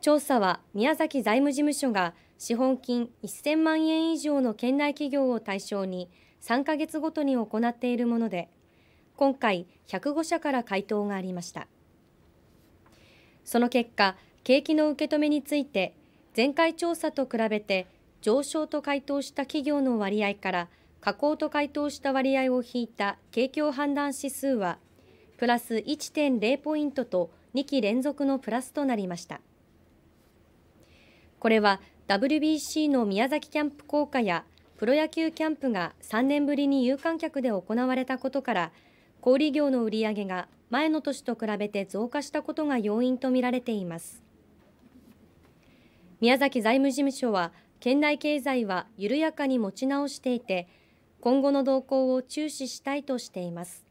調査は宮崎財務事務所が資本金1000万円以上の県内企業を対象に3ヶ月ごとに行っているもので今回105社から回答がありましたその結果景気の受け止めについて前回調査と比べて上昇と回答した企業の割合から下降と回答した割合を引いた景況判断指数はプラス1.0ポイントと2期連続のプラスとなりました。これは WBC の宮崎キャンプ効果やプロ野球キャンプが3年ぶりに有観客で行われたことから小売業の売り上げが前の年と比べて増加したことが要因とみられています宮崎財務事務所は県内経済は緩やかに持ち直していて今後の動向を注視したいとしています